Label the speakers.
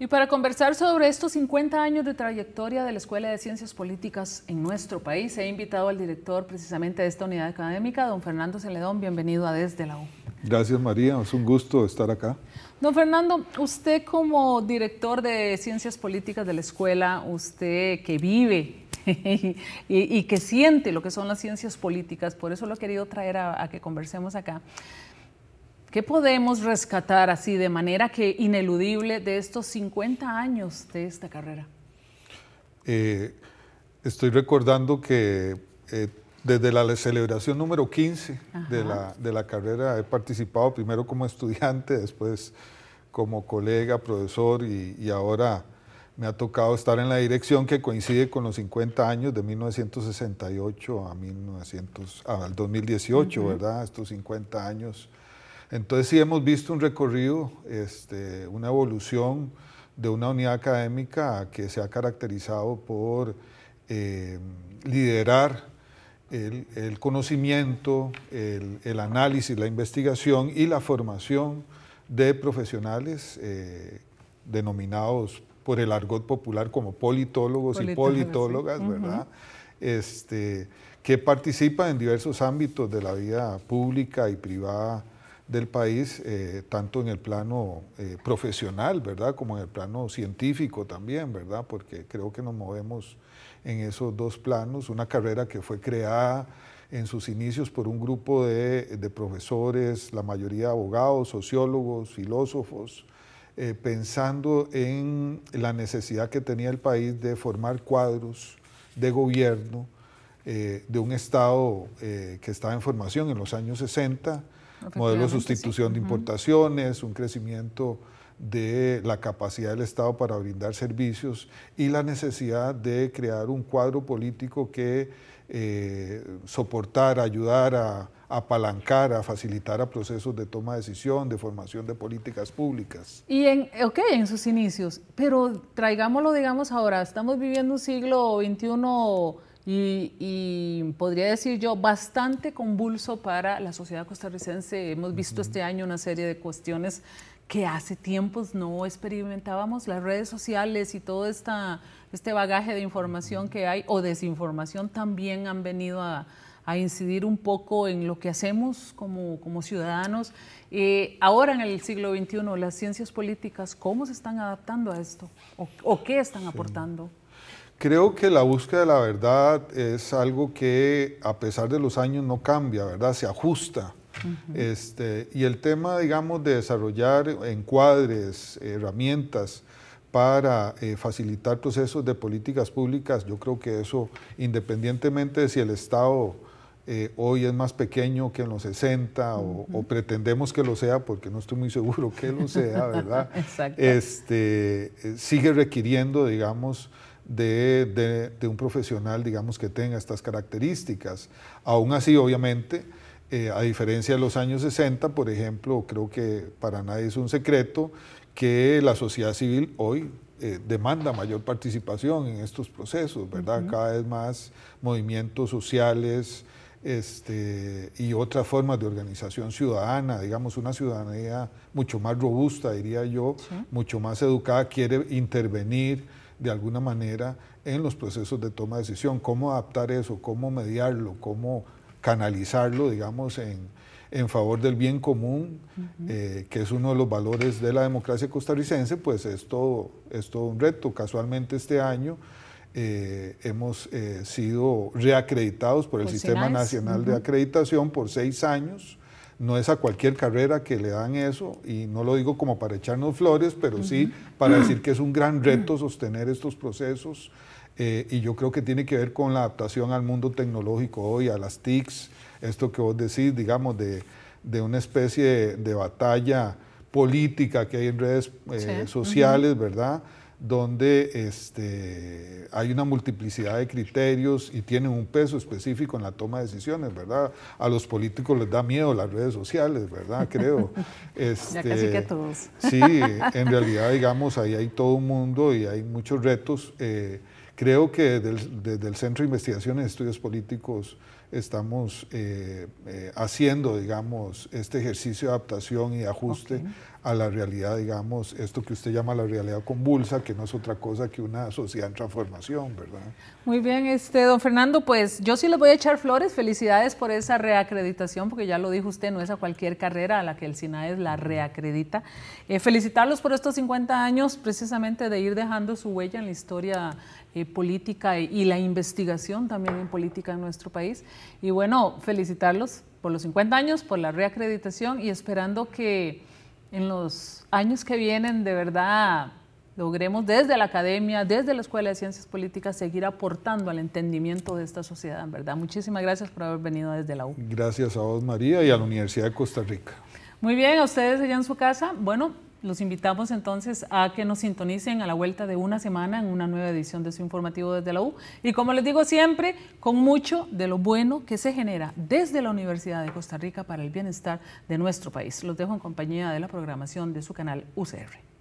Speaker 1: Y para conversar sobre estos 50 años de trayectoria de la Escuela de Ciencias Políticas en nuestro país, he invitado al director precisamente de esta unidad académica, don Fernando Celedón. Bienvenido a Desde la U.
Speaker 2: Gracias María, es un gusto estar acá.
Speaker 1: Don Fernando, usted como director de Ciencias Políticas de la escuela, usted que vive y, que siente lo que son las ciencias políticas, por eso lo he querido traer a, a que conversemos acá. ¿Qué podemos rescatar así de manera que ineludible de estos 50 años de esta carrera?
Speaker 2: Eh, estoy recordando que eh, desde la celebración número 15 de la, carrera he participado primero como estudiante, después como colega, profesor y, ahora me ha tocado estar en la dirección que coincide con los 50 años de 1968 a 1900, al 2018, ¿verdad? Estos 50 años entonces sí hemos visto un recorrido, este, una evolución de una unidad académica que se ha caracterizado por eh, liderar el, conocimiento, el, análisis, la investigación y la formación de profesionales eh, denominados por el argot popular como politólogos, y politólogas, ¿verdad? Este, que participan en diversos ámbitos de la vida pública y privada del país, eh, tanto en el plano eh, profesional, ¿verdad?, como en el plano científico también, ¿verdad?, porque creo que nos movemos en esos dos planos, una carrera que fue creada en sus inicios por un grupo de, profesores, la mayoría abogados, sociólogos, filósofos, eh, pensando en la necesidad que tenía el país de formar cuadros de gobierno eh, de un Estado eh, que estaba en formación en los años 60, modelo de sustitución de importaciones, un crecimiento de la capacidad del Estado para brindar servicios y la necesidad de crear un cuadro político que eh, soportara, ayudara, facilitar a procesos de toma de decisión, de formación de políticas públicas.
Speaker 1: Y en, ok, en sus inicios, pero traigámoslo, digamos, ahora, estamos viviendo un siglo XXI y, podría decir yo, bastante convulso para la sociedad costarricense. Hemos visto este año una serie de cuestiones que hace tiempos no experimentábamos, las redes sociales y todo este bagaje de información que hay o desinformación también han venido a, incidir un poco en lo que hacemos como, como ciudadanos. Eh, ahora en el siglo XXI, las ciencias políticas, ¿cómo se están adaptando a esto? ¿O, qué están aportando?
Speaker 2: Creo que la búsqueda de la verdad es algo que a pesar de los años no cambia, ¿verdad? Se ajusta. este, y el tema, digamos, de desarrollar encuadres, herramientas para eh, facilitar procesos de políticas públicas, yo creo que eso, independientemente de si el Estado eh, hoy es más pequeño que en los 60 o, pretendemos que lo sea, porque no estoy muy seguro que lo sea, ¿verdad? Exacto. Este, eh, sigue requiriendo, digamos, de, de, un profesional, digamos, que tenga estas características. Aún así, obviamente, eh, a diferencia de los años 60, por ejemplo, creo que para nadie es un secreto que la sociedad civil hoy eh, demanda mayor participación en estos procesos, ¿verdad? Cada vez más movimientos sociales este, y otras formas de organización ciudadana, digamos, una ciudadanía mucho más robusta, diría yo, mucho más educada, quiere intervenir de alguna manera en los procesos de toma de decisión. ¿Cómo adaptar eso? ¿Cómo mediarlo? ¿Cómo canalizarlo, digamos, en, en favor del bien común, eh, que es uno de los valores de la democracia costarricense? Pues es todo, es todo un reto. Casualmente este año... Eh, hemos eh, sido reacreditados por el Sistema Nacional de Acreditación por seis años no es a cualquier carrera que le dan eso, y no lo digo como para echarnos flores, pero sí para decir que es un gran reto sostener estos procesos, eh, y yo creo que tiene que ver con la adaptación al mundo tecnológico hoy, a las TICs, esto que vos decís, digamos, de, una especie de, batalla política que hay en redes eh, sociales, ¿verdad? donde este, hay una multiplicidad de criterios y tienen un peso específico en la toma de decisiones, ¿verdad? A los políticos les da miedo las redes sociales, ¿verdad? Creo. ya casi este, que todos.
Speaker 1: Sí, en realidad,
Speaker 2: digamos, ahí hay todo un mundo y hay muchos retos. Eh, creo que desde el, Centro de Investigación y Estudios Políticos estamos eh, eh, haciendo, digamos, este ejercicio de adaptación y ajuste a la realidad, digamos, esto que usted llama la realidad convulsa, que no es otra cosa que una sociedad en transformación, ¿verdad?
Speaker 1: Muy bien, este, don Fernando, pues yo sí le voy a echar flores, felicidades por esa reacreditación, porque ya lo dijo usted, no es a cualquier carrera a la que el SINAES la reacredita. Eh, felicitarlos por estos 50 años, precisamente de ir dejando su huella en la historia política y la investigación también en política en nuestro país. Y bueno, felicitarlos por los 50 años, por la reacreditación y esperando que en los años que vienen de verdad logremos desde la academia, desde la Escuela de Ciencias Políticas, seguir aportando al entendimiento de esta sociedad, ¿verdad? Muchísimas gracias por haber venido desde la U.
Speaker 2: Gracias a vos, María, y a la Universidad de Costa Rica.
Speaker 1: Muy bien, a ustedes allá en su casa. Bueno, los invitamos entonces a que nos sintonicen a la vuelta de una semana en una nueva edición de su informativo desde la U. Y como les digo siempre, con mucho de lo bueno que se genera desde la Universidad de Costa Rica para el bienestar de nuestro país. Los dejo en compañía de la programación de su canal UCR.